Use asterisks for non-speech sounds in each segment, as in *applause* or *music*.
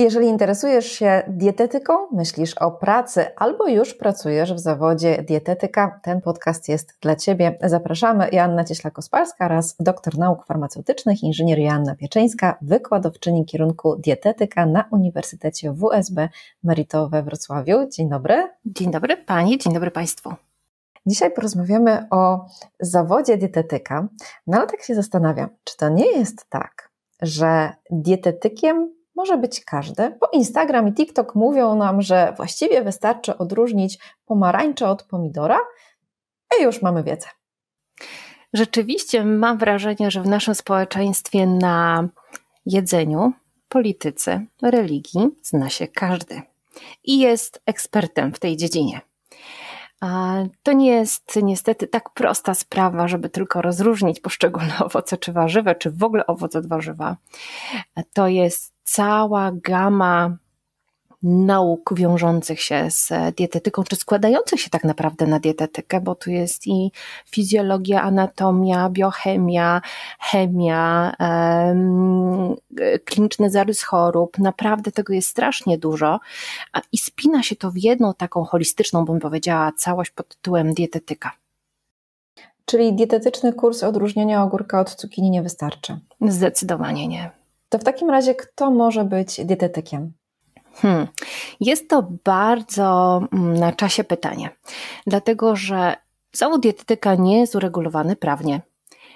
Jeżeli interesujesz się dietetyką, myślisz o pracy albo już pracujesz w zawodzie dietetyka, ten podcast jest dla Ciebie. Zapraszamy Joanna Cieśla-Kosparska oraz doktor nauk farmaceutycznych, inżynier Joanna Pieczeńska, wykładowczyni kierunku dietetyka na Uniwersytecie WSB Merito we Wrocławiu. Dzień dobry. Dzień dobry Pani, dzień dobry Państwu. Dzisiaj porozmawiamy o zawodzie dietetyka, no ale tak się zastanawiam, czy to nie jest tak, że dietetykiem może być każdy, bo Instagram i TikTok mówią nam, że właściwie wystarczy odróżnić pomarańcze od pomidora i już mamy wiedzę. Rzeczywiście mam wrażenie, że w naszym społeczeństwie na jedzeniu, polityce, religii zna się każdy i jest ekspertem w tej dziedzinie. To nie jest niestety tak prosta sprawa, żeby tylko rozróżnić poszczególne *laughs* owoce czy warzywa, czy w ogóle owoce od warzywa. To jest cała gama nauk wiążących się z dietetyką, czy składających się tak naprawdę na dietetykę, bo tu jest i fizjologia, anatomia, biochemia, chemia, um, kliniczny zarys chorób. Naprawdę tego jest strasznie dużo i spina się to w jedną taką holistyczną, bym powiedziała, całość pod tytułem dietetyka. Czyli dietetyczny kurs odróżnienia ogórka od cukinii nie wystarczy? Zdecydowanie nie. To w takim razie kto może być dietetykiem? Hmm. Jest to bardzo mm, na czasie pytanie, dlatego że zawód dietetyka nie jest uregulowany prawnie,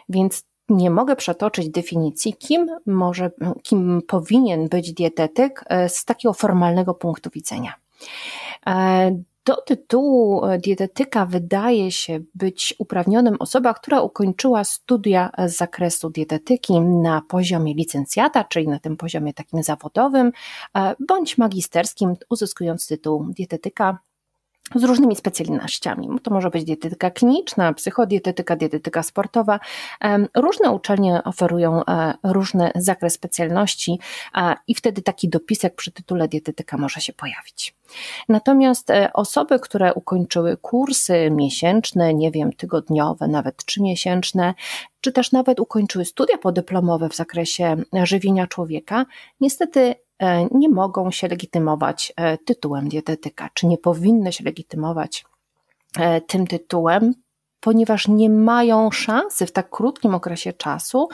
więc nie mogę przetoczyć definicji, kim, może, kim powinien być dietetyk e, z takiego formalnego punktu widzenia. E, do tytułu e, dietetyka wydaje się być uprawnionym osoba, która ukończyła studia e, z zakresu dietetyki na poziomie licencjata, czyli na tym poziomie takim zawodowym, e, bądź magisterskim, uzyskując tytuł dietetyka z różnymi specjalnościami. To może być dietetyka kliniczna, psychodietetyka, dietetyka sportowa. Różne uczelnie oferują e, różny zakres specjalności i wtedy taki dopisek przy tytule dietetyka może się pojawić. Natomiast e, osoby, które ukończyły kursy miesięczne, nie wiem, tygodniowe, nawet trzymiesięczne, czy też nawet ukończyły studia podyplomowe w zakresie e, żywienia człowieka, niestety E, nie mogą się legitymować e, tytułem dietetyka, czy nie powinny się legitymować e, tym tytułem, ponieważ nie mają szansy w tak krótkim okresie czasu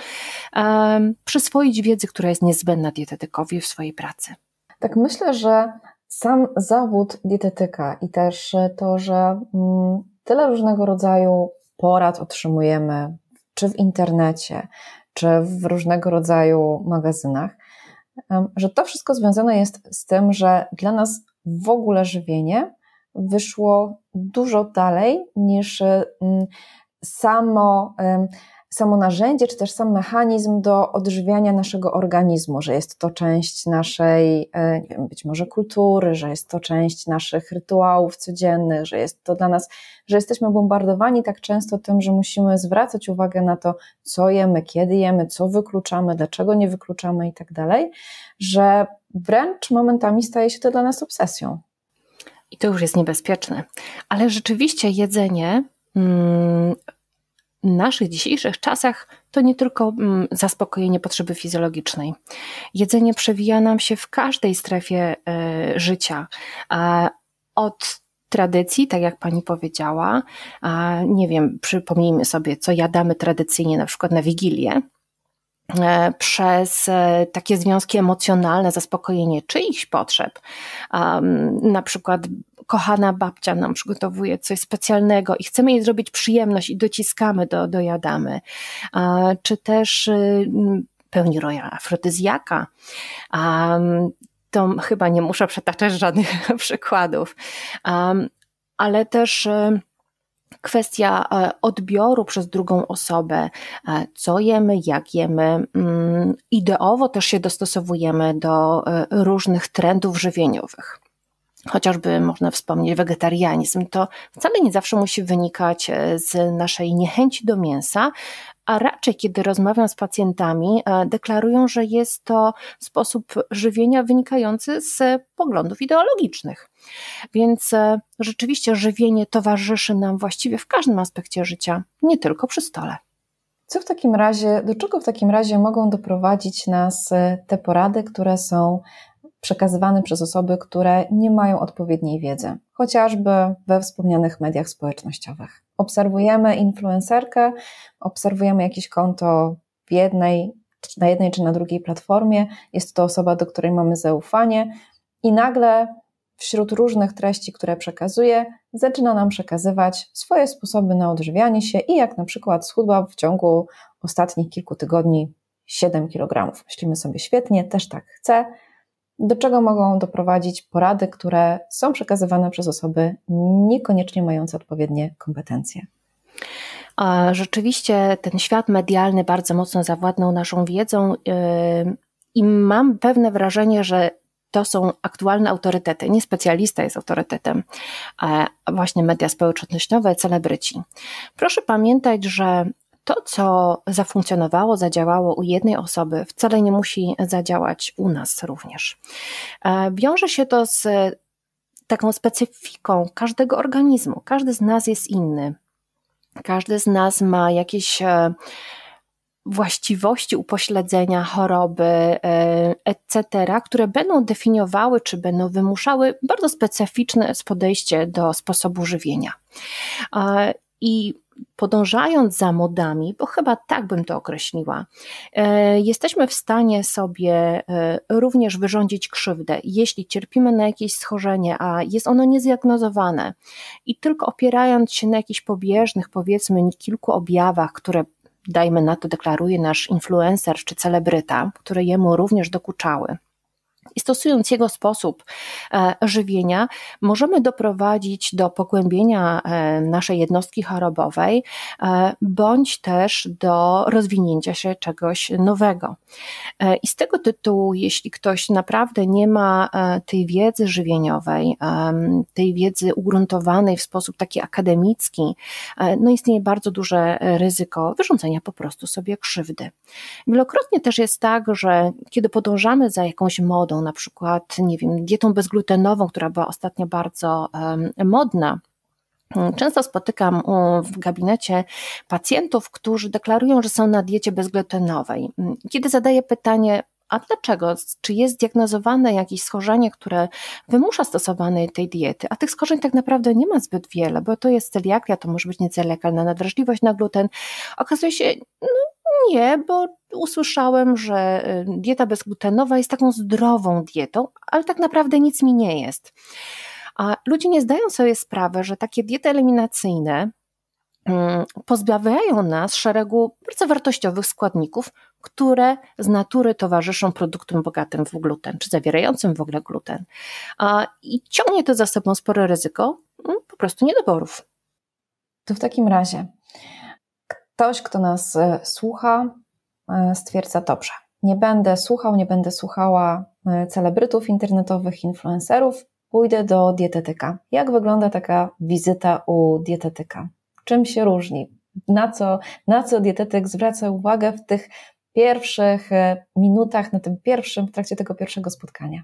przyswoić wiedzy, która jest niezbędna dietetykowi w swojej pracy. Tak, myślę, że sam zawód dietetyka i też to, że mm, tyle różnego rodzaju porad otrzymujemy, czy w internecie, czy w różnego rodzaju magazynach, że to wszystko związane jest z tym, że dla nas w ogóle żywienie wyszło dużo dalej niż samo samo narzędzie, czy też sam mechanizm do odżywiania naszego organizmu, że jest to część naszej, e, nie wiem, być może kultury, że jest to część naszych rytuałów codziennych, że jest to dla nas, że jesteśmy bombardowani tak często tym, że musimy zwracać uwagę na to, co jemy, kiedy jemy, co wykluczamy, dlaczego nie wykluczamy i tak dalej, że wręcz momentami staje się to dla nas obsesją. I to już jest niebezpieczne. Ale rzeczywiście jedzenie. Hmm naszych dzisiejszych czasach to nie tylko mm, zaspokojenie potrzeby fizjologicznej. Jedzenie przewija nam się w każdej strefie e, życia. Od tradycji, tak jak pani powiedziała, nie wiem, przypomnijmy sobie, co jadamy tradycyjnie na przykład na Wigilię, e, przez e, takie związki emocjonalne, zaspokojenie czyichś potrzeb, na przykład kochana babcia nam przygotowuje coś specjalnego i chcemy jej zrobić przyjemność i dociskamy, do, dojadamy. Czy też y, pełni roja afrodyzjaka. to chyba nie muszę przetaczać żadnych *laughs* przykładów. ale też y, kwestia e, odbioru przez drugą osobę, e, co jemy, jak jemy. Mm, ideowo też się dostosowujemy do e, różnych trendów żywieniowych chociażby można wspomnieć wegetarianizm, to wcale nie zawsze musi wynikać e, z naszej niechęci do mięsa, a raczej kiedy rozmawiam z pacjentami, e, deklarują, że jest to sposób żywienia wynikający z poglądów ideologicznych. Więc e, rzeczywiście żywienie towarzyszy nam właściwie w każdym aspekcie życia, nie tylko przy stole. Co w takim razie, do czego w takim razie mogą doprowadzić nas te porady, które są przekazywany przez osoby, które nie mają odpowiedniej wiedzy, chociażby we wspomnianych mediach społecznościowych. Obserwujemy influencerkę, obserwujemy jakieś konto w jednej, na jednej czy na drugiej platformie, jest to osoba, do której mamy zaufanie, i nagle wśród różnych treści, które przekazuje, zaczyna nam przekazywać swoje sposoby na odżywianie się i jak na przykład schudła w ciągu ostatnich kilku tygodni 7 kg. Myślimy sobie świetnie, też tak chcę, do czego mogą doprowadzić porady, które są przekazywane przez osoby niekoniecznie mające odpowiednie kompetencje. Rzeczywiście ten świat medialny bardzo mocno zawładnął naszą wiedzą yy, i mam pewne wrażenie, że to są aktualne autorytety. Nie specjalista jest autorytetem, a właśnie media społecznościowe, celebryci. Proszę pamiętać, że to, co zafunkcjonowało, zadziałało u jednej osoby, wcale nie musi zadziałać u nas również. E, wiąże się to z taką specyfiką każdego organizmu. Każdy z nas jest inny. Każdy z nas ma jakieś e, właściwości upośledzenia, choroby, e, etc., które będą definiowały czy będą wymuszały bardzo specyficzne podejście do sposobu żywienia. I podążając za modami, bo chyba tak bym to określiła, e, jesteśmy w stanie sobie e, również wyrządzić krzywdę, jeśli cierpimy na jakieś schorzenie, a jest ono niezdiagnozowane i tylko opierając się na jakichś pobieżnych, powiedzmy, kilku objawach, które dajmy na to deklaruje nasz influencer czy celebryta, które jemu również dokuczały i stosując jego sposób e, żywienia, możemy doprowadzić do pogłębienia e, naszej jednostki chorobowej, e, bądź też do rozwinięcia się czegoś nowego. I z tego tytułu, jeśli ktoś naprawdę nie ma tej wiedzy żywieniowej, tej wiedzy ugruntowanej w sposób taki akademicki, no istnieje bardzo duże ryzyko wyrządzenia po prostu sobie krzywdy. Wielokrotnie też jest tak, że kiedy podążamy za jakąś modą, na przykład, nie wiem, dietą bezglutenową, która była ostatnio bardzo modna. Często spotykam w gabinecie pacjentów, którzy deklarują, że są na diecie bezglutenowej. Kiedy zadaję pytanie, a dlaczego? Czy jest diagnozowane jakieś schorzenie, które wymusza stosowanie tej diety? A tych schorzeń tak naprawdę nie ma zbyt wiele, bo to jest celiakia, to może być niecelekalna nadwrażliwość na gluten. Okazuje się, no, nie, bo usłyszałem, że y, dieta bezglutenowa jest taką zdrową dietą, ale tak naprawdę nic mi nie jest. A ludzie nie zdają sobie sprawy, że takie diety eliminacyjne mm, pozbawiają nas szeregu bardzo wartościowych składników, które z natury towarzyszą produktom bogatym w gluten, czy zawierającym w ogóle gluten. I ciągnie to za sobą spore ryzyko mm, po prostu niedoborów. To w takim razie ktoś, kto nas e, słucha, e, stwierdza dobrze. Nie będę słuchał, nie będę słuchała e, celebrytów internetowych, influencerów, pójdę do dietetyka. Jak wygląda taka wizyta u dietetyka? Czym się różni? Na co, na co dietetyk zwraca uwagę w tych pierwszych minutach, na tym pierwszym, w trakcie tego pierwszego spotkania?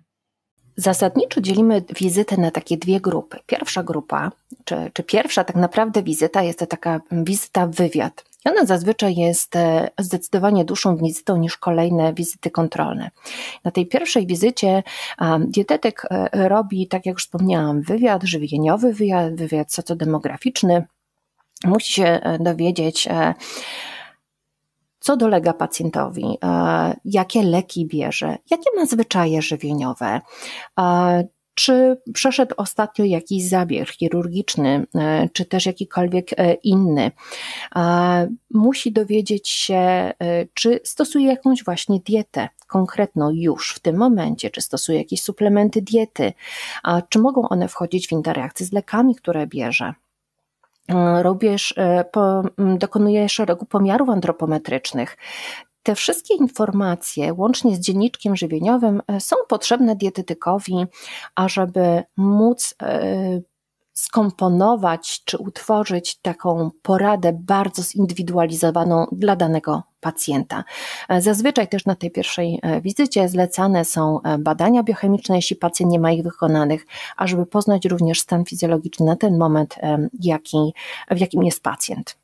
Zasadniczo dzielimy wizytę na takie dwie grupy. Pierwsza grupa, czy, czy pierwsza tak naprawdę wizyta, jest to taka wizyta wywiad. I ona zazwyczaj jest e, zdecydowanie dłuższą wizytą niż kolejne wizyty kontrolne. Na tej pierwszej wizycie dietetyk e, robi, tak jak już wspomniałam, wywiad żywieniowy, wywiad, wywiad socjodemograficzny. Musi się e, dowiedzieć, co dolega pacjentowi, jakie leki bierze, jakie ma zwyczaje żywieniowe, czy przeszedł ostatnio jakiś zabieg chirurgiczny, e, czy też jakikolwiek e, inny. Musi dowiedzieć się, e, czy stosuje jakąś właśnie dietę konkretną już w tym momencie, czy stosuje jakieś suplementy diety, czy mogą one wchodzić w interakcję z lekami, które bierze. Robisz, po, dokonuję szeregu pomiarów antropometrycznych, te wszystkie informacje, łącznie z dzienniczkiem żywieniowym, e, są potrzebne dietetykowi, ażeby móc e, skomponować czy utworzyć taką poradę bardzo zindywidualizowaną dla danego pacjenta. E, zazwyczaj też na tej pierwszej wizycie zlecane są badania biochemiczne, jeśli pacjent nie ma ich wykonanych, ażeby poznać również stan fizjologiczny na ten moment, jaki, w jakim jest pacjent.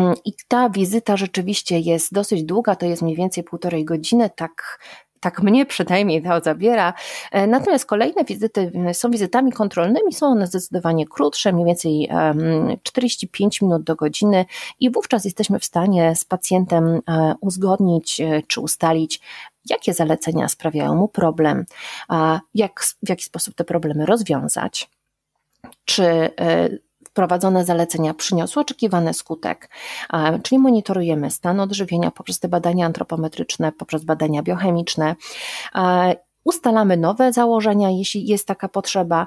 Mm, I ta wizyta rzeczywiście jest dosyć długa, to jest mniej więcej półtorej godziny, tak tak mnie przynajmniej to zabiera. E, natomiast kolejne wizyty mm, są wizytami kontrolnymi, są one zdecydowanie krótsze, mniej więcej 45 minut do godziny i wówczas jesteśmy w stanie z pacjentem e, uzgodnić e, czy ustalić, jakie zalecenia sprawiają mu problem, jak, w jaki sposób te problemy rozwiązać czy wprowadzone zalecenia przyniosły oczekiwany skutek, czyli monitorujemy stan odżywienia poprzez te badania antropometryczne, poprzez badania biochemiczne ustalamy nowe założenia, jeśli jest taka potrzeba,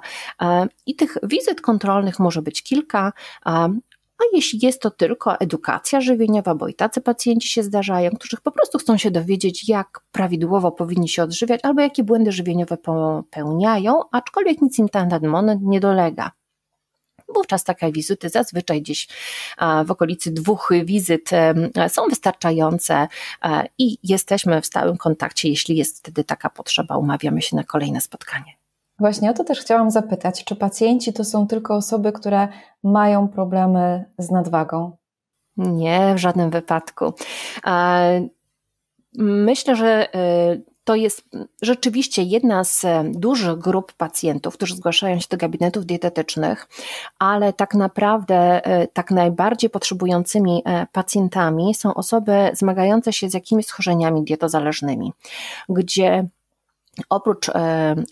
i tych wizyt kontrolnych może być kilka. A jeśli jest to tylko edukacja żywieniowa, bo i tacy pacjenci się zdarzają, którzy po prostu chcą się dowiedzieć, jak prawidłowo powinni się odżywiać, albo jakie błędy żywieniowe popełniają, aczkolwiek nic im ten moment nie dolega. Wówczas takie wizyty zazwyczaj gdzieś w okolicy dwóch wizyt są wystarczające i jesteśmy w stałym kontakcie. Jeśli jest wtedy taka potrzeba, umawiamy się na kolejne spotkanie. Właśnie o to też chciałam zapytać, czy pacjenci to są tylko osoby, które mają problemy z nadwagą? Nie, w żadnym wypadku. Myślę, że y, to jest rzeczywiście jedna z e, dużych grup pacjentów, którzy zgłaszają się do gabinetów dietetycznych, ale tak naprawdę e, tak najbardziej potrzebującymi e, pacjentami są osoby zmagające się z jakimiś schorzeniami dietozależnymi, gdzie oprócz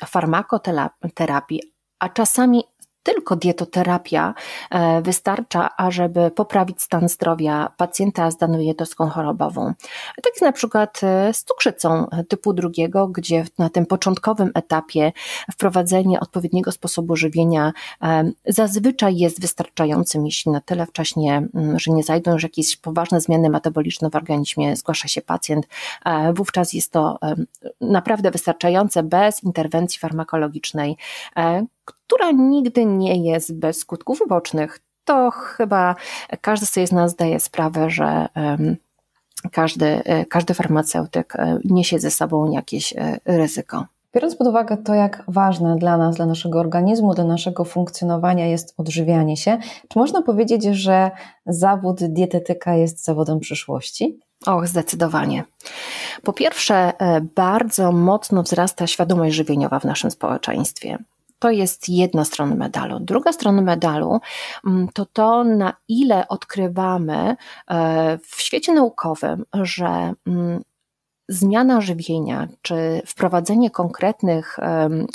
farmakoterapii, a czasami tylko dietoterapia e, wystarcza, ażeby poprawić stan zdrowia pacjenta z daną jednostką chorobową. Tak jest na przykład e, z cukrzycą typu drugiego, gdzie na tym początkowym etapie wprowadzenie odpowiedniego sposobu żywienia e, zazwyczaj jest wystarczającym, jeśli na tyle wcześnie, mm, że nie zajdą już jakieś poważne zmiany metaboliczne w organizmie, zgłasza się pacjent, wówczas jest to naprawdę wystarczające bez interwencji farmakologicznej, która nigdy nie jest bez skutków ubocznych. To chyba każdy sobie z nas zdaje sprawę, że każdy, e, każdy farmaceutyk e, niesie ze sobą jakieś e, ryzyko. Biorąc pod uwagę to, jak ważne dla nas, dla naszego organizmu, dla naszego funkcjonowania jest odżywianie się, czy można powiedzieć, że zawód dietetyka jest zawodem przyszłości? Och, zdecydowanie. Po pierwsze, bardzo mocno wzrasta świadomość żywieniowa w naszym społeczeństwie. To jest jedna strona medalu. Druga strona medalu mm, to to, na ile odkrywamy e, w świecie naukowym, że mm, zmiana żywienia czy wprowadzenie konkretnych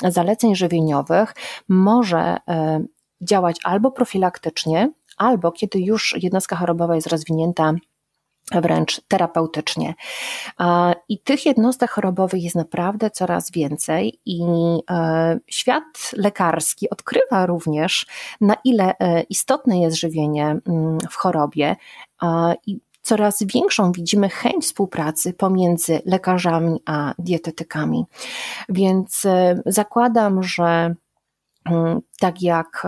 zaleceń żywieniowych może e, działać albo profilaktycznie, albo kiedy już jednostka chorobowa jest rozwinięta wręcz terapeutycznie. I tych jednostek chorobowych jest naprawdę coraz więcej, i e, świat lekarski odkrywa również, na ile e, istotne jest żywienie mm, w chorobie. I coraz większą widzimy chęć współpracy pomiędzy lekarzami a dietetykami. Więc e, zakładam, że mm, tak jak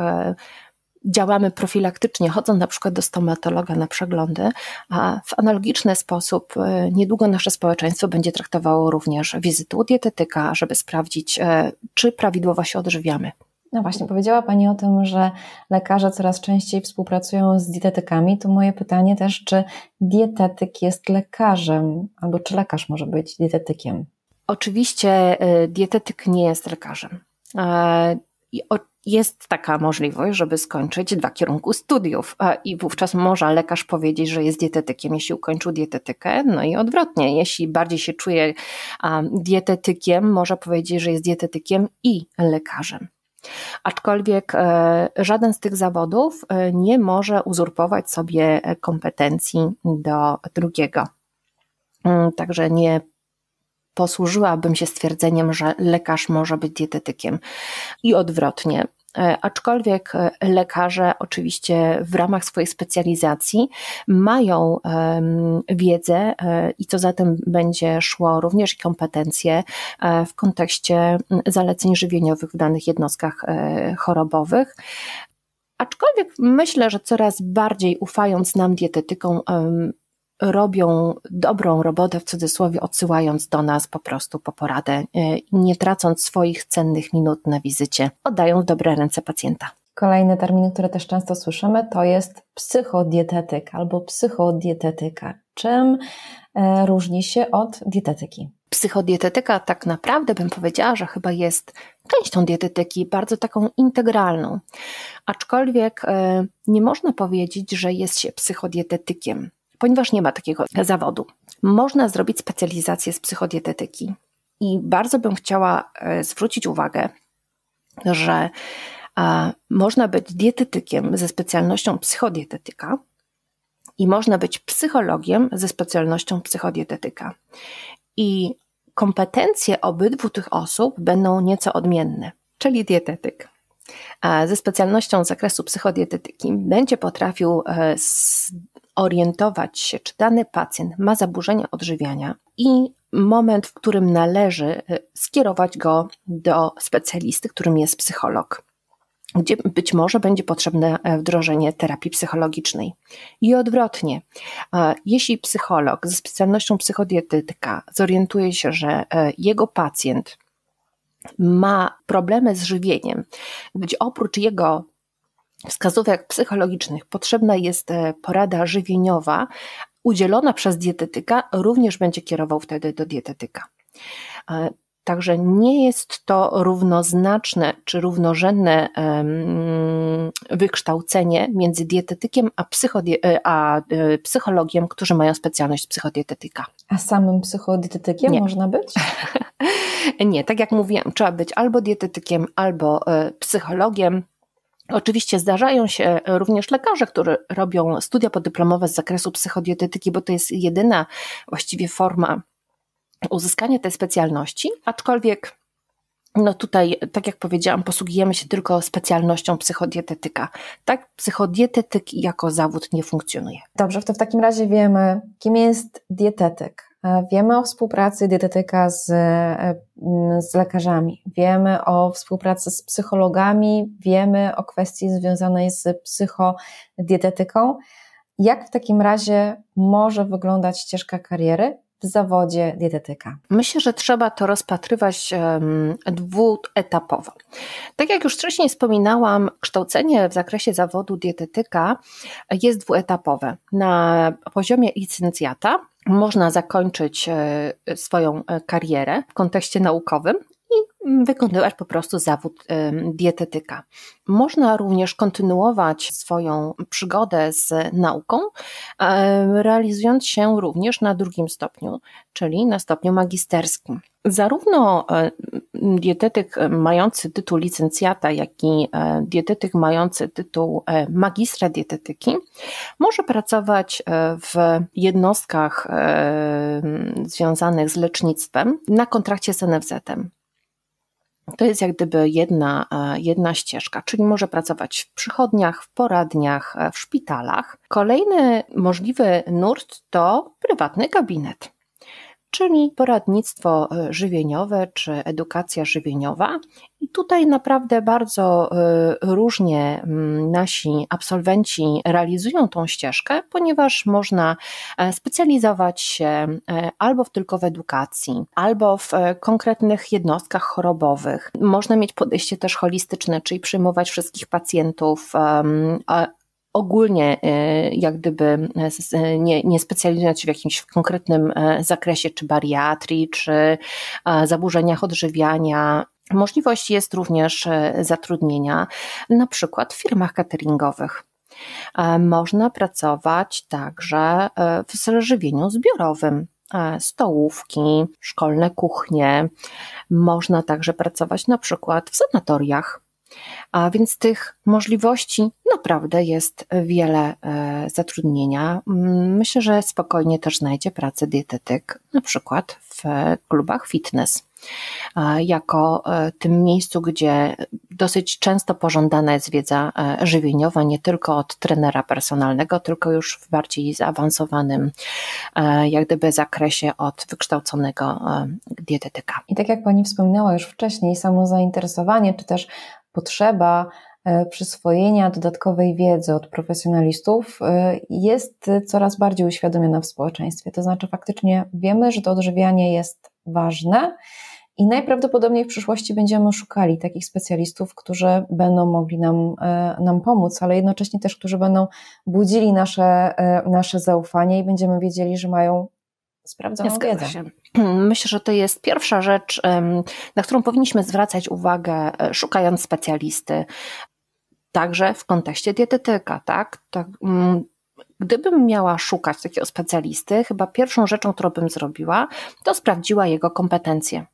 działamy profilaktycznie, chodząc na przykład do stomatologa na przeglądy, a w analogiczny sposób e, niedługo nasze społeczeństwo będzie traktowało również wizyty u dietetyka, żeby sprawdzić, e, czy prawidłowo się odżywiamy. No właśnie, powiedziała Pani o tym, że lekarze coraz częściej współpracują z dietetykami. To moje pytanie też, czy dietetyk jest lekarzem, albo czy lekarz może być dietetykiem? Oczywiście e, dietetyk nie jest lekarzem. I jest taka możliwość, żeby skończyć dwa kierunku studiów i wówczas może lekarz powiedzieć, że jest dietetykiem, jeśli ukończył dietetykę, no i odwrotnie, jeśli bardziej się czuje dietetykiem, może powiedzieć, że jest dietetykiem i lekarzem. Aczkolwiek e, żaden z tych zawodów e, nie może uzurpować sobie kompetencji do drugiego. Mm, także nie posłużyłabym się stwierdzeniem, że lekarz może być dietetykiem i odwrotnie. E, aczkolwiek e, lekarze, oczywiście, w ramach swojej specjalizacji mają wiedzę e, i co za tym będzie szło, również kompetencje w kontekście zaleceń żywieniowych w danych jednostkach chorobowych. Aczkolwiek myślę, że coraz bardziej ufając nam dietetykom, robią dobrą robotę, w cudzysłowie, odsyłając do nas po prostu po poradę, e, nie tracąc swoich cennych minut na wizycie, oddają w dobre ręce pacjenta. Kolejne terminy, które też często słyszymy, to jest psychodietetyk albo psychodietetyka. Czym e, różni się od dietetyki? Psychodietetyka tak naprawdę bym powiedziała, że chyba jest częścią dietetyki, bardzo taką integralną. Aczkolwiek e, nie można powiedzieć, że jest się psychodietetykiem ponieważ nie ma takiego zawodu. Można zrobić specjalizację z psychodietetyki. I bardzo bym chciała e, zwrócić uwagę, że e, można być dietetykiem ze specjalnością psychodietetyka i można być psychologiem ze specjalnością psychodietetyka. I kompetencje obydwu tych osób będą nieco odmienne, czyli dietetyk e, ze specjalnością z zakresu psychodietetyki będzie potrafił orientować się, czy dany pacjent ma zaburzenia odżywiania i moment, w którym należy y, skierować go do specjalisty, którym jest psycholog, gdzie być może będzie potrzebne e, wdrożenie terapii psychologicznej. I odwrotnie, jeśli psycholog ze specjalnością psychodietetyka zorientuje się, że e, jego pacjent ma problemy z żywieniem, gdzie oprócz jego wskazówek psychologicznych potrzebna jest e, porada żywieniowa udzielona przez dietetyka, również będzie kierował wtedy do dietetyka. E, także nie jest to równoznaczne czy równorzędne wykształcenie między dietetykiem a, e, a psychologiem, którzy mają specjalność psychodietetyka. A samym psychodietetykiem nie. można być? *laughs* nie, tak jak mówiłam, trzeba być albo dietetykiem, albo psychologiem. Oczywiście zdarzają się e, również lekarze, którzy robią studia podyplomowe z zakresu psychodietetyki, bo to jest jedyna właściwie forma uzyskania tej specjalności, aczkolwiek no tutaj, tak jak powiedziałam, posługujemy się tylko specjalnością psychodietetyka. Tak, psychodietetyk jako zawód nie funkcjonuje. Dobrze, to w takim razie wiemy, kim jest dietetyk, E, wiemy o współpracy dietetyka z, e, z lekarzami, wiemy o współpracy z psychologami, wiemy o kwestii związanej z psychodietetyką. Jak w takim razie może wyglądać ścieżka kariery w zawodzie dietetyka? Myślę, że trzeba to rozpatrywać dwuetapowo. Tak jak już wcześniej wspominałam, kształcenie w zakresie zawodu dietetyka jest dwuetapowe. Na poziomie licencjata można zakończyć e, swoją e, karierę w kontekście naukowym, i wykonywać po prostu zawód dietetyka. Można również kontynuować swoją przygodę z nauką, realizując się również na drugim stopniu, czyli na stopniu magisterskim. Zarówno dietetyk mający tytuł licencjata, jak i dietetyk mający tytuł magistra dietetyki może pracować e, w jednostkach związanych z lecznictwem na kontrakcie z NFZ-em. To jest jak gdyby jedna, e, jedna ścieżka, czyli może pracować w przychodniach, w poradniach, e, w szpitalach. Kolejny możliwy nurt to prywatny gabinet czyli poradnictwo e, żywieniowe czy edukacja żywieniowa. I tutaj naprawdę bardzo e, różnie mm, nasi absolwenci realizują tą ścieżkę, ponieważ można e, specjalizować się albo tylko w edukacji, albo w konkretnych jednostkach chorobowych. Można mieć podejście też holistyczne, czyli przyjmować wszystkich pacjentów ogólnie e, jak gdyby e, e, nie, nie specjalizując się w jakimś konkretnym zakresie, czy bariatrii, czy zaburzeniach odżywiania, Możliwość jest również zatrudnienia na przykład w firmach cateringowych. Można pracować także w żywieniu zbiorowym. Stołówki, szkolne kuchnie. Można także pracować na przykład w sanatoriach a więc tych możliwości naprawdę jest wiele e, zatrudnienia. Mm, myślę, że spokojnie też znajdzie pracę dietetyk, na przykład w e, klubach fitness jako e, tym miejscu, gdzie dosyć często pożądana jest wiedza żywieniowa, nie tylko od trenera personalnego, tylko już w bardziej zaawansowanym, jak gdyby, zakresie od wykształconego dietetyka. I tak jak Pani wspominała już wcześniej, samo zainteresowanie czy też potrzeba e, przyswojenia dodatkowej wiedzy od profesjonalistów e, jest coraz bardziej uświadomiona w społeczeństwie. To znaczy, faktycznie wiemy, że to odżywianie jest ważne i najprawdopodobniej w przyszłości będziemy szukali takich specjalistów, którzy będą mogli nam, e, nam pomóc, ale jednocześnie też, którzy będą budzili nasze, nasze zaufanie i będziemy wiedzieli, że mają sprawdzoną ja wiedzę. Się. *clears throat* Myślę, że to jest pierwsza rzecz, na którą powinniśmy zwracać uwagę, e, szukając specjalisty, także w kontekście dietetyka, tak? tak mm, gdybym miała szukać takiego specjalisty, chyba pierwszą rzeczą, którą bym zrobiła, to sprawdziła jego kompetencje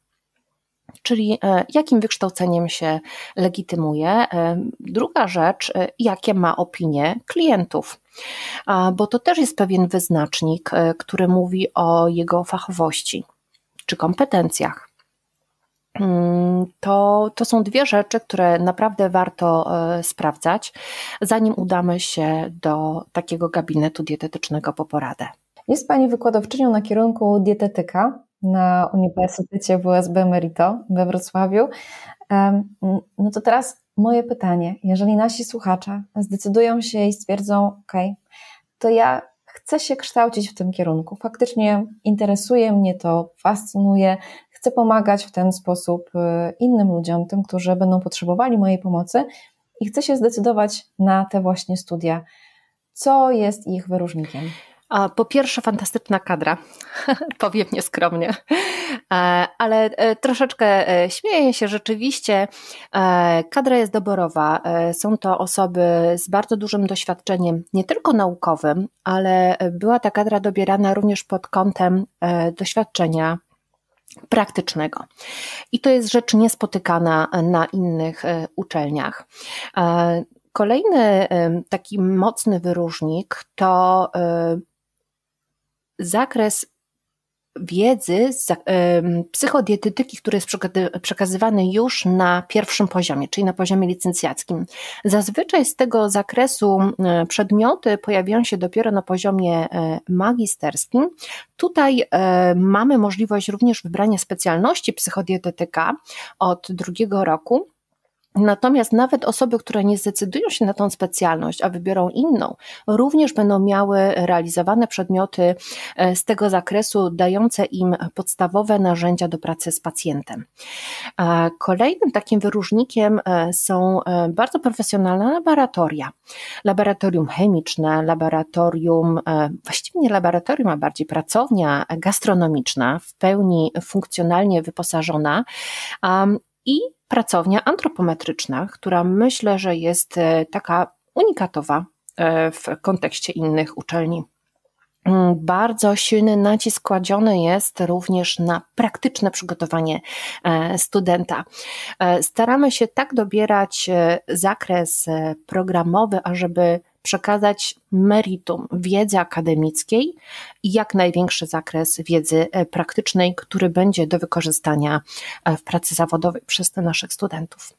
czyli e, jakim wykształceniem się legitymuje. E, druga rzecz, e, jakie ma opinie klientów, bo to też jest pewien wyznacznik, który mówi o jego fachowości czy kompetencjach. Mm, to, to są dwie rzeczy, które naprawdę warto sprawdzać, zanim udamy się do takiego gabinetu dietetycznego po poradę. Jest Pani wykładowczynią na kierunku dietetyka na Uniwersytecie WSB Merito we Wrocławiu. No to teraz moje pytanie. Jeżeli nasi słuchacze zdecydują się i stwierdzą, OK, to ja chcę się kształcić w tym kierunku. Faktycznie interesuje mnie to, fascynuje, chcę pomagać w ten sposób y, innym ludziom, tym, którzy będą potrzebowali mojej pomocy i chcę się zdecydować na te właśnie studia. Co jest ich wyróżnikiem? Po pierwsze, fantastyczna kadra, *laughs* powiem nieskromnie, e, ale e, troszeczkę e, śmieję się. Rzeczywiście, kadra jest doborowa. Są to osoby z bardzo dużym doświadczeniem, nie tylko naukowym, ale była ta kadra dobierana również pod kątem doświadczenia praktycznego. I to jest rzecz niespotykana na innych uczelniach. Kolejny taki mocny wyróżnik to zakres wiedzy z psychodietetyki, który jest przekazywany już na pierwszym poziomie, czyli na poziomie licencjackim. Zazwyczaj z tego zakresu e, przedmioty pojawiają się dopiero na poziomie e, magisterskim. Tutaj e, mamy możliwość również wybrania specjalności psychodietetyka od drugiego roku. Natomiast nawet osoby, które nie zdecydują się na tą specjalność, a wybiorą inną, również będą miały realizowane przedmioty e, z tego zakresu, dające im podstawowe narzędzia do pracy z pacjentem. Kolejnym takim wyróżnikiem e, są e, bardzo profesjonalne laboratoria. Laboratorium chemiczne, laboratorium, właściwie nie laboratorium, a bardziej pracownia gastronomiczna, w pełni funkcjonalnie wyposażona i pracownia antropometryczna, która myślę, że jest e, taka unikatowa e, w kontekście innych uczelni. Mm, bardzo silny nacisk kładziony jest również na praktyczne przygotowanie e, studenta. Staramy się tak dobierać zakres programowy, ażeby przekazać meritum wiedzy akademickiej i jak największy zakres wiedzy e, praktycznej, który będzie do wykorzystania e, w pracy zawodowej przez naszych studentów.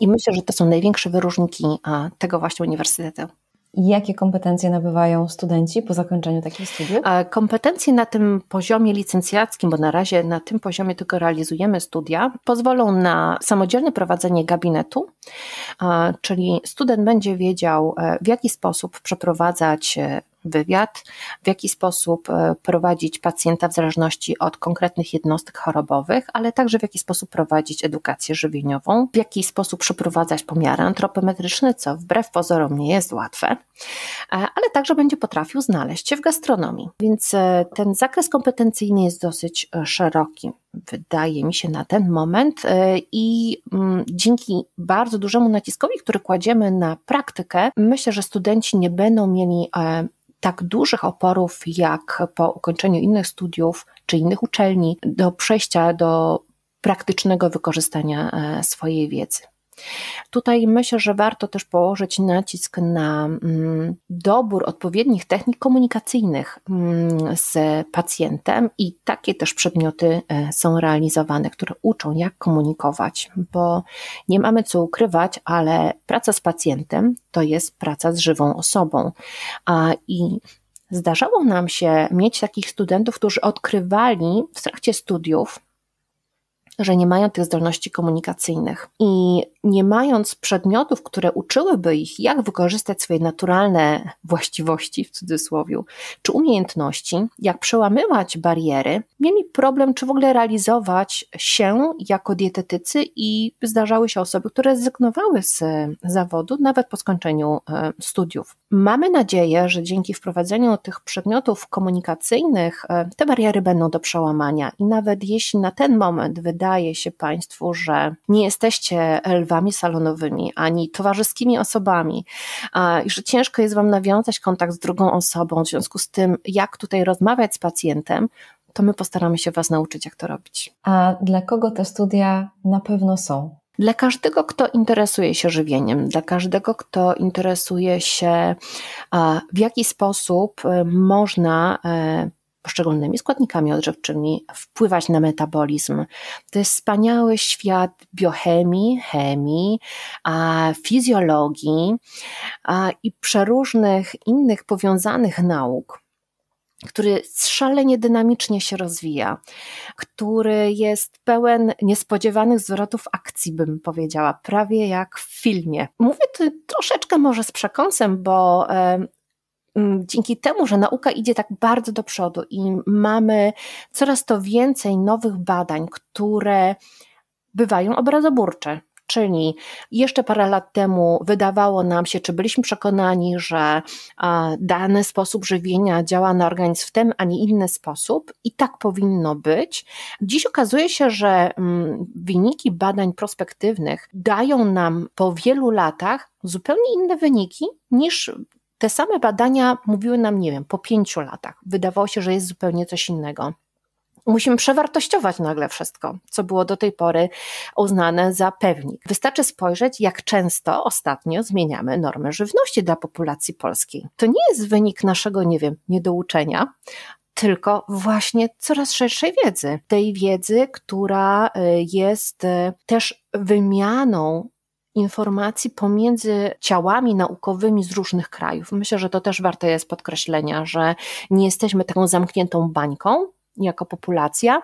I myślę, że to są największe wyróżniki e, tego właśnie uniwersytetu. Jakie kompetencje nabywają studenci po zakończeniu takich studiów? E, kompetencje na tym poziomie licencjackim, bo na razie na tym poziomie tylko realizujemy studia, pozwolą na samodzielne prowadzenie gabinetu, e, czyli student będzie wiedział, e, w jaki sposób przeprowadzać wywiad, w jaki sposób e, prowadzić pacjenta w zależności od konkretnych jednostek chorobowych, ale także w jaki sposób prowadzić edukację żywieniową, w jaki sposób przeprowadzać pomiary antropometryczne, co wbrew pozorom nie jest łatwe, e, ale także będzie potrafił znaleźć się w gastronomii. Więc e, ten zakres kompetencyjny jest dosyć szeroki wydaje mi się na ten moment i mm, dzięki bardzo dużemu naciskowi, który kładziemy na praktykę, myślę, że studenci nie będą mieli tak dużych oporów jak po ukończeniu innych studiów czy innych uczelni do przejścia do praktycznego wykorzystania e, swojej wiedzy. Tutaj myślę, że warto też położyć nacisk na mm, dobór odpowiednich technik komunikacyjnych mm, z pacjentem i takie też przedmioty e, są realizowane, które uczą, jak komunikować, bo nie mamy co ukrywać, ale praca z pacjentem to jest praca z żywą osobą. A i zdarzało nam się mieć takich studentów, którzy odkrywali w trakcie studiów, że nie mają tych zdolności komunikacyjnych. I nie mając przedmiotów, które uczyłyby ich, jak wykorzystać swoje naturalne właściwości, w cudzysłowie, czy umiejętności, jak przełamywać bariery, mieli problem, czy w ogóle realizować się jako dietetycy, i zdarzały się osoby, które zrezygnowały z zawodu nawet po skończeniu e, studiów. Mamy nadzieję, że dzięki wprowadzeniu tych przedmiotów komunikacyjnych e, te bariery będą do przełamania, i nawet jeśli na ten moment wydaje, wydaje się Państwu, że nie jesteście lwami salonowymi ani towarzyskimi osobami i że ciężko jest Wam nawiązać kontakt z drugą osobą, w związku z tym, jak tutaj rozmawiać z pacjentem, to my postaramy się Was nauczyć, jak to robić. A dla kogo te studia na pewno są? Dla każdego, kto interesuje się żywieniem, dla każdego, kto interesuje się, w jaki sposób e, można e, poszczególnymi składnikami odżywczymi, wpływać na metabolizm. To jest wspaniały świat biochemii, chemii, a, fizjologii a, i przeróżnych innych powiązanych nauk. Który szalenie dynamicznie się rozwija, który jest pełen niespodziewanych zwrotów akcji, bym powiedziała, prawie jak w filmie. Mówię to troszeczkę może z przekąsem, bo dzięki temu, że nauka idzie tak bardzo do przodu i mamy coraz to więcej nowych badań, które bywają obrazoburcze. Czyli jeszcze parę lat temu wydawało nam się, czy byliśmy przekonani, że dany sposób żywienia działa na organizm w ten, a nie inny sposób, i tak powinno być. Dziś okazuje się, że wyniki badań prospektywnych dają nam po wielu latach zupełnie inne wyniki niż te same badania mówiły nam, nie wiem, po pięciu latach. Wydawało się, że jest zupełnie coś innego. Musimy przewartościować nagle wszystko, co było do tej pory uznane za pewnik. Wystarczy spojrzeć, jak często ostatnio zmieniamy normy żywności dla populacji polskiej. To nie jest wynik naszego, nie wiem, niedouczenia, tylko właśnie coraz szerszej wiedzy. Tej wiedzy, która y, jest y, też wymianą informacji pomiędzy ciałami naukowymi z różnych krajów. Myślę, że to też warte jest podkreślenia, że nie jesteśmy taką zamkniętą bańką jako populacja,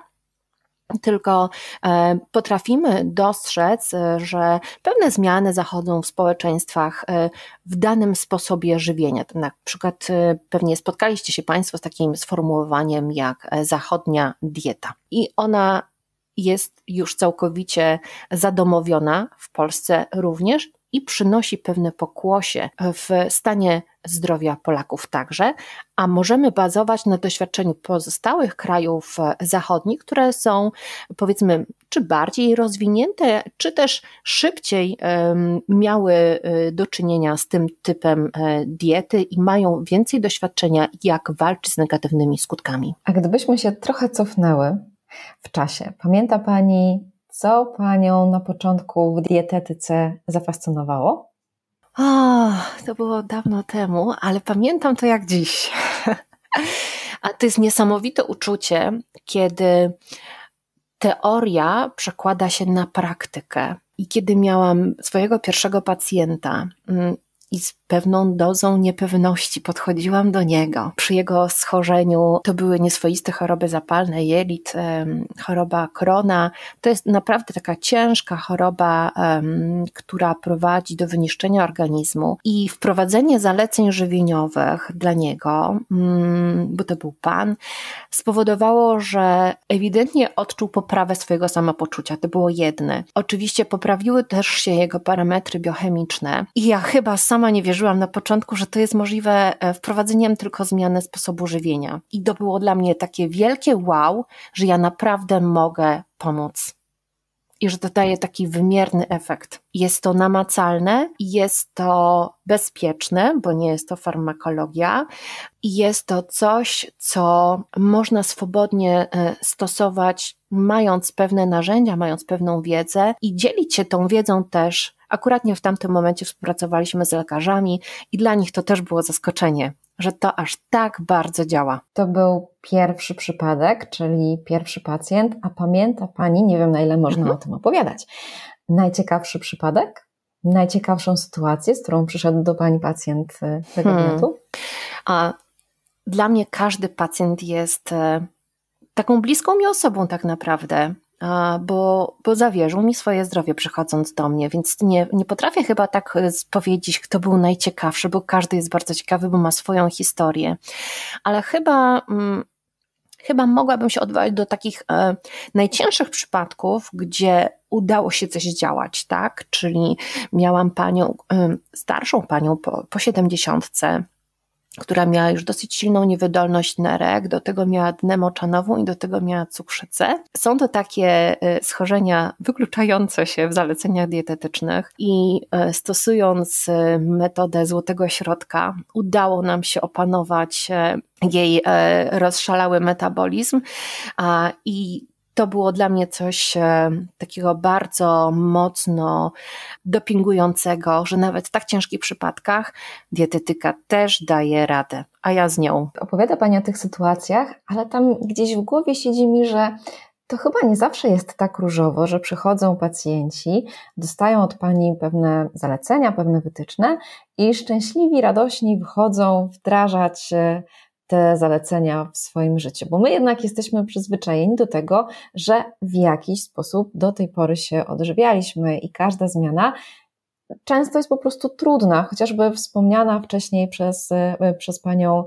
tylko e, potrafimy dostrzec, e, że pewne zmiany zachodzą w społeczeństwach e, w danym sposobie żywienia. Na przykład pewnie spotkaliście się Państwo z takim sformułowaniem jak zachodnia dieta. I ona jest już całkowicie zadomowiona w Polsce również i przynosi pewne pokłosie w stanie zdrowia Polaków także, a możemy bazować na doświadczeniu pozostałych krajów zachodnich, które są powiedzmy czy bardziej rozwinięte, czy też szybciej miały e, do czynienia z tym typem e, diety i mają więcej doświadczenia, jak walczyć z negatywnymi skutkami. A gdybyśmy się trochę cofnęły w czasie. Pamięta Pani, co Panią na początku w dietetyce zafascynowało? O, to było dawno temu, ale pamiętam to jak dziś. *laughs* A to jest niesamowite uczucie, kiedy teoria przekłada się na praktykę. I kiedy miałam swojego pierwszego pacjenta, mm, i z pewną dozą niepewności podchodziłam do niego. Przy jego schorzeniu to były nieswoiste choroby zapalne jelit, choroba krona. To jest naprawdę taka ciężka choroba, która prowadzi do wyniszczenia organizmu i wprowadzenie zaleceń żywieniowych dla niego, mm, bo to był pan, spowodowało, że ewidentnie odczuł poprawę swojego samopoczucia. To było jedne. Oczywiście poprawiły też się jego parametry biochemiczne i ja chyba sam sama nie wierzyłam na początku, że to jest możliwe e, wprowadzeniem tylko zmiany sposobu żywienia. I to było dla mnie takie wielkie wow, że ja naprawdę mogę pomóc. I że to daje taki wymierny efekt. Jest to namacalne, jest to bezpieczne, bo nie jest to farmakologia, i jest to coś, co można swobodnie e, stosować, mając pewne narzędzia, mając pewną wiedzę i dzielić się tą wiedzą też Akuratnie w tamtym momencie współpracowaliśmy z lekarzami i dla nich to też było zaskoczenie, że to aż tak bardzo działa. To był pierwszy przypadek, czyli pierwszy pacjent, a pamięta Pani, nie wiem na ile można mhm. o tym opowiadać, najciekawszy przypadek? Najciekawszą sytuację, z którą przyszedł do Pani pacjent e, tego hmm. A dla mnie każdy pacjent jest e, taką bliską mi osobą tak naprawdę bo, bo zawierzył mi swoje zdrowie przychodząc do mnie, więc nie, nie potrafię chyba tak e, powiedzieć, kto był najciekawszy, bo każdy jest bardzo ciekawy, bo ma swoją historię. Ale chyba. Mm, chyba mogłabym się odwołać do takich e, najcięższych przypadków, gdzie udało się coś działać, tak? Czyli miałam panią, e, starszą panią po, po 70 która miała już dosyć silną niewydolność nerek, do tego miała dnę moczanową i do tego miała cukrzycę. Są to takie e, schorzenia wykluczające się w zaleceniach dietetycznych i e, stosując e, metodę złotego środka udało nam się opanować jej rozszalały metabolizm i to było dla mnie coś e, takiego bardzo mocno dopingującego, że nawet w tak ciężkich przypadkach dietetyka też daje radę, a ja z nią. Opowiada Pani o tych sytuacjach, ale tam gdzieś w głowie siedzi mi, że to chyba nie zawsze jest tak różowo, że przychodzą pacjenci, dostają od Pani pewne zalecenia, pewne wytyczne i szczęśliwi, radośni wychodzą wdrażać e, te zalecenia w swoim życiu, bo my jednak jesteśmy przyzwyczajeni do tego, że w jakiś sposób do tej pory się odżywialiśmy i każda zmiana często jest po prostu trudna, chociażby wspomniana wcześniej przez, e, przez panią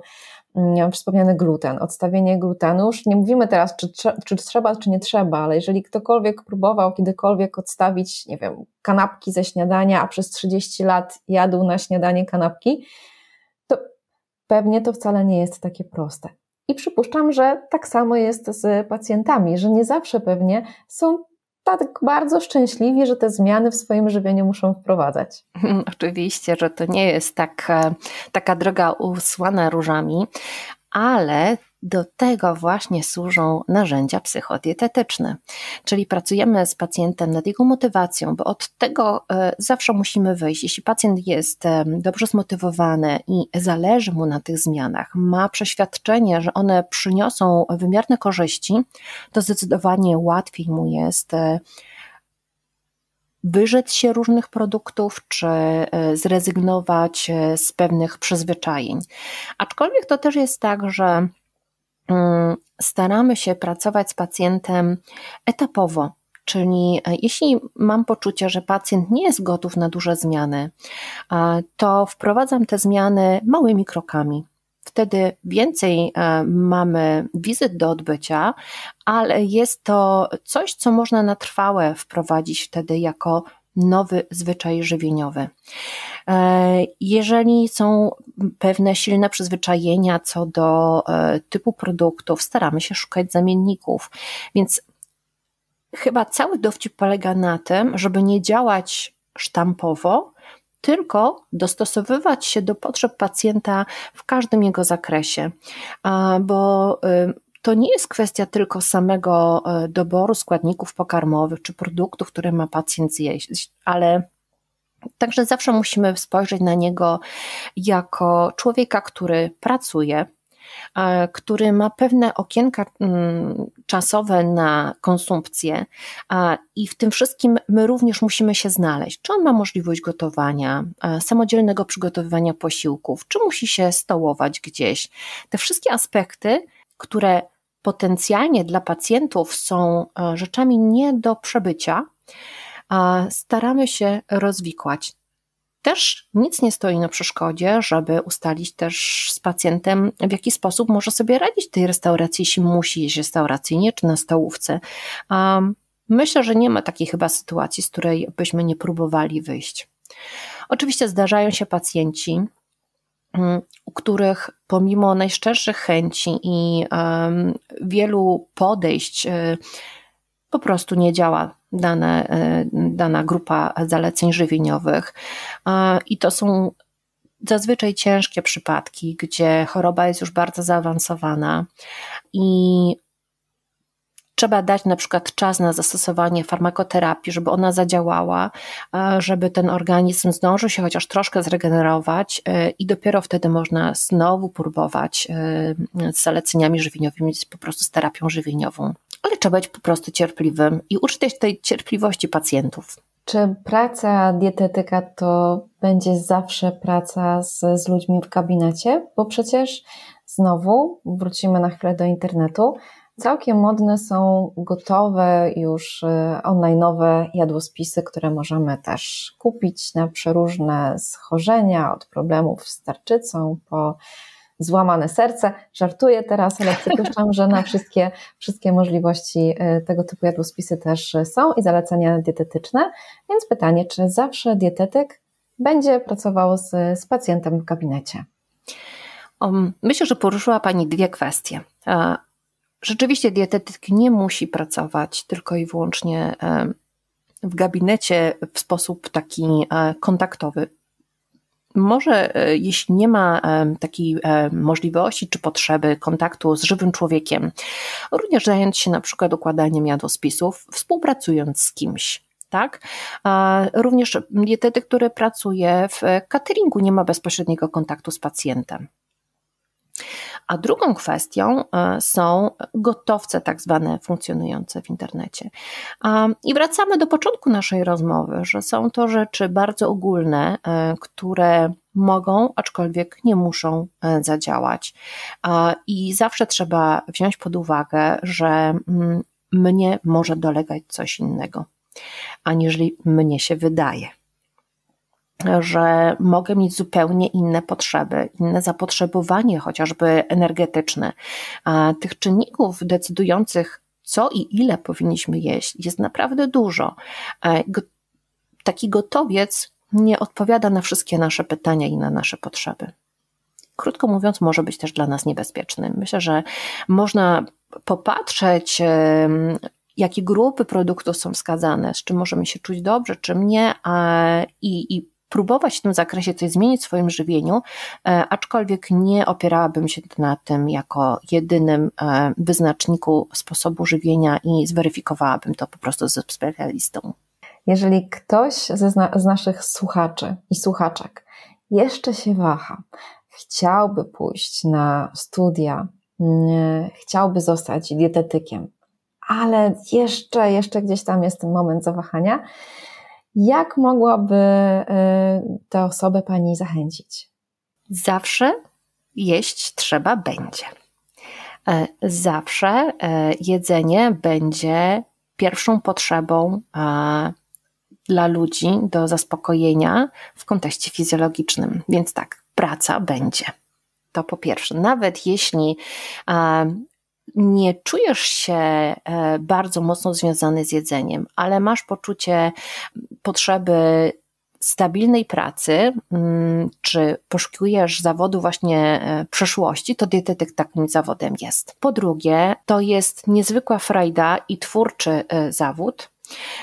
mm, wspomniany gluten, odstawienie glutenu. Już nie mówimy teraz, czy, czy trzeba, czy nie trzeba, ale jeżeli ktokolwiek próbował kiedykolwiek odstawić, nie wiem, kanapki ze śniadania, a przez 30 lat jadł na śniadanie kanapki, pewnie to wcale nie jest takie proste. I przypuszczam, że tak samo jest z pacjentami, że nie zawsze pewnie są tak bardzo szczęśliwi, że te zmiany w swoim żywieniu muszą wprowadzać. *laughs* Oczywiście, że to nie jest tak, e, taka droga usłana różami, ale do tego właśnie służą narzędzia psychodietetyczne, czyli pracujemy z pacjentem nad jego motywacją, bo od tego e, zawsze musimy wyjść. Jeśli pacjent jest dobrze zmotywowany i zależy mu na tych zmianach, ma przeświadczenie, że one przyniosą wymierne korzyści, to zdecydowanie łatwiej mu jest e, wyrzec się różnych produktów, czy e, zrezygnować z pewnych przyzwyczajeń. Aczkolwiek to też jest tak, że Mm, staramy się pracować z pacjentem etapowo. Czyli e, jeśli mam poczucie, że pacjent nie jest gotów na duże zmiany, to wprowadzam te zmiany małymi krokami. Wtedy więcej e, mamy wizyt do odbycia, ale jest to coś, co można na trwałe wprowadzić wtedy jako nowy zwyczaj żywieniowy. E, jeżeli są pewne silne przyzwyczajenia co do e, typu produktów, staramy się szukać zamienników. Więc chyba cały dowcip polega na tym, żeby nie działać sztampowo, tylko dostosowywać się do potrzeb pacjenta w każdym jego zakresie, bo y, to nie jest kwestia tylko samego e, doboru składników pokarmowych czy produktów, które ma pacjent zjeść, ale Także zawsze musimy spojrzeć na niego jako człowieka, który pracuje, e, który ma pewne okienka mm, czasowe na konsumpcję i w tym wszystkim my również musimy się znaleźć. Czy on ma możliwość gotowania, e, samodzielnego przygotowywania posiłków, czy musi się stołować gdzieś. Te wszystkie aspekty, które potencjalnie dla pacjentów są e, rzeczami nie do przebycia, staramy się rozwikłać. Też nic nie stoi na przeszkodzie, żeby ustalić też z pacjentem, w jaki sposób może sobie radzić tej restauracji, jeśli musi jeść restauracyjnie czy na stołówce. Myślę, że nie ma takiej chyba sytuacji, z której byśmy nie próbowali wyjść. Oczywiście zdarzają się pacjenci, Mm, u których pomimo najszczerszych chęci i wielu podejść e, po prostu nie działa dane, e, dana grupa zaleceń żywieniowych. E, I to są zazwyczaj ciężkie przypadki, gdzie choroba jest już bardzo zaawansowana i trzeba dać na przykład czas na zastosowanie farmakoterapii, żeby ona zadziałała, żeby ten organizm zdążył się chociaż troszkę zregenerować e, i dopiero wtedy można znowu próbować e, z zaleceniami żywieniowymi, po prostu z terapią żywieniową. Ale trzeba być po prostu cierpliwym i uczyć tej cierpliwości pacjentów. Czy praca dietetyka to będzie zawsze praca z, z ludźmi w gabinecie? Bo przecież znowu wrócimy na chwilę do internetu Całkiem modne są gotowe już y, online'owe jadłospisy, które możemy też kupić na przeróżne schorzenia, od problemów z tarczycą po złamane serce. Żartuję teraz, ale przypuszczam, że na wszystkie, wszystkie możliwości y, tego typu jadłospisy też są i zalecenia dietetyczne. Więc pytanie, czy zawsze dietetyk będzie pracował z, z pacjentem w gabinecie? Myślę, że poruszyła Pani dwie kwestie. E, rzeczywiście dietetyk nie musi pracować tylko i wyłącznie e, w gabinecie w sposób taki e, kontaktowy. Może, e, jeśli nie ma takiej możliwości czy potrzeby kontaktu z żywym człowiekiem, również zająć się na przykład układaniem jadłospisów, współpracując z kimś tak? Również dietety, który pracuje w cateringu, nie ma bezpośredniego kontaktu z pacjentem. A drugą kwestią e, są gotowce, tak zwane funkcjonujące w internecie. I wracamy do początku naszej rozmowy, że są to rzeczy bardzo ogólne, e, które mogą, aczkolwiek nie muszą e, zadziałać. I zawsze trzeba wziąć pod uwagę, że mm, mnie może dolegać coś innego, aniżeli mnie się wydaje że mogę mieć zupełnie inne potrzeby, inne zapotrzebowanie, chociażby energetyczne. A tych czynników decydujących, co i ile powinniśmy jeść, jest naprawdę dużo. Taki gotowiec nie odpowiada na wszystkie nasze pytania i na nasze potrzeby. Krótko mówiąc, może być też dla nas niebezpieczny. Myślę, że można popatrzeć, jakie grupy produktów są wskazane, z czym możemy się czuć dobrze, czym nie, i, i próbować w tym zakresie coś zmienić w swoim żywieniu, e, aczkolwiek nie opierałabym się na tym jako jedynym e, wyznaczniku sposobu żywienia i zweryfikowałabym to po prostu ze specjalistą. Jeżeli ktoś ze z naszych słuchaczy i słuchaczek jeszcze się waha, chciałby pójść na studia, mm, chciałby zostać dietetykiem, ale jeszcze, jeszcze gdzieś tam jest ten moment zawahania, jak mogłaby y, tę osobę Pani zachęcić? Zawsze jeść trzeba będzie. E, zawsze e, jedzenie będzie pierwszą potrzebą e, dla ludzi do zaspokojenia w kontekście fizjologicznym. Więc tak, praca będzie. To po pierwsze, nawet jeśli nie czujesz się e, bardzo mocno związany z jedzeniem, ale masz poczucie potrzeby stabilnej pracy, mm, czy poszukujesz zawodu właśnie e, przyszłości, to dietetyk takim zawodem jest. Po drugie, to jest niezwykła frajda i twórczy e, zawód,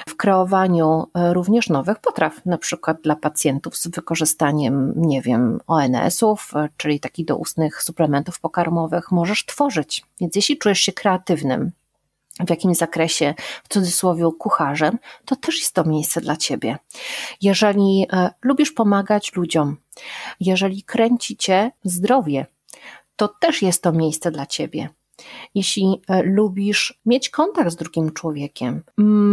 w kreowaniu e, również nowych potraw, na przykład dla pacjentów z wykorzystaniem, nie wiem, ONS-ów, e, czyli takich doustnych suplementów pokarmowych, możesz tworzyć. Więc jeśli czujesz się kreatywnym, w jakim zakresie, w cudzysłowie, kucharzem, to też jest to miejsce dla ciebie. Jeżeli e, lubisz pomagać ludziom, jeżeli kręci cię zdrowie, to też jest to miejsce dla ciebie jeśli e, lubisz mieć kontakt z drugim człowiekiem,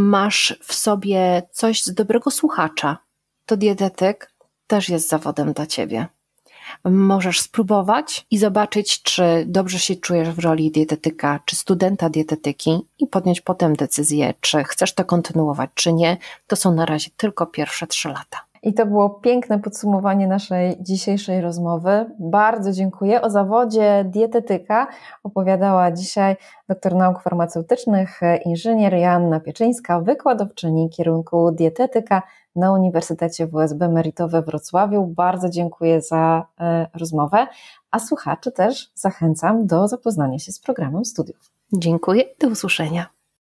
masz w sobie coś z dobrego słuchacza, to dietetyk też jest zawodem dla ciebie. Możesz spróbować i zobaczyć, czy dobrze się czujesz w roli dietetyka, czy studenta dietetyki, i podjąć potem decyzję, czy chcesz to kontynuować, czy nie. To są na razie tylko pierwsze trzy lata. I to było piękne podsumowanie naszej dzisiejszej rozmowy. Bardzo dziękuję. O zawodzie dietetyka opowiadała dzisiaj doktor nauk farmaceutycznych, inżynier Joanna Pieczyńska, wykładowczyni kierunku dietetyka na Uniwersytecie WSB Meritowe w Wrocławiu. Bardzo dziękuję za e, rozmowę, a słuchaczy też zachęcam do zapoznania się z programem studiów. Dziękuję do usłyszenia.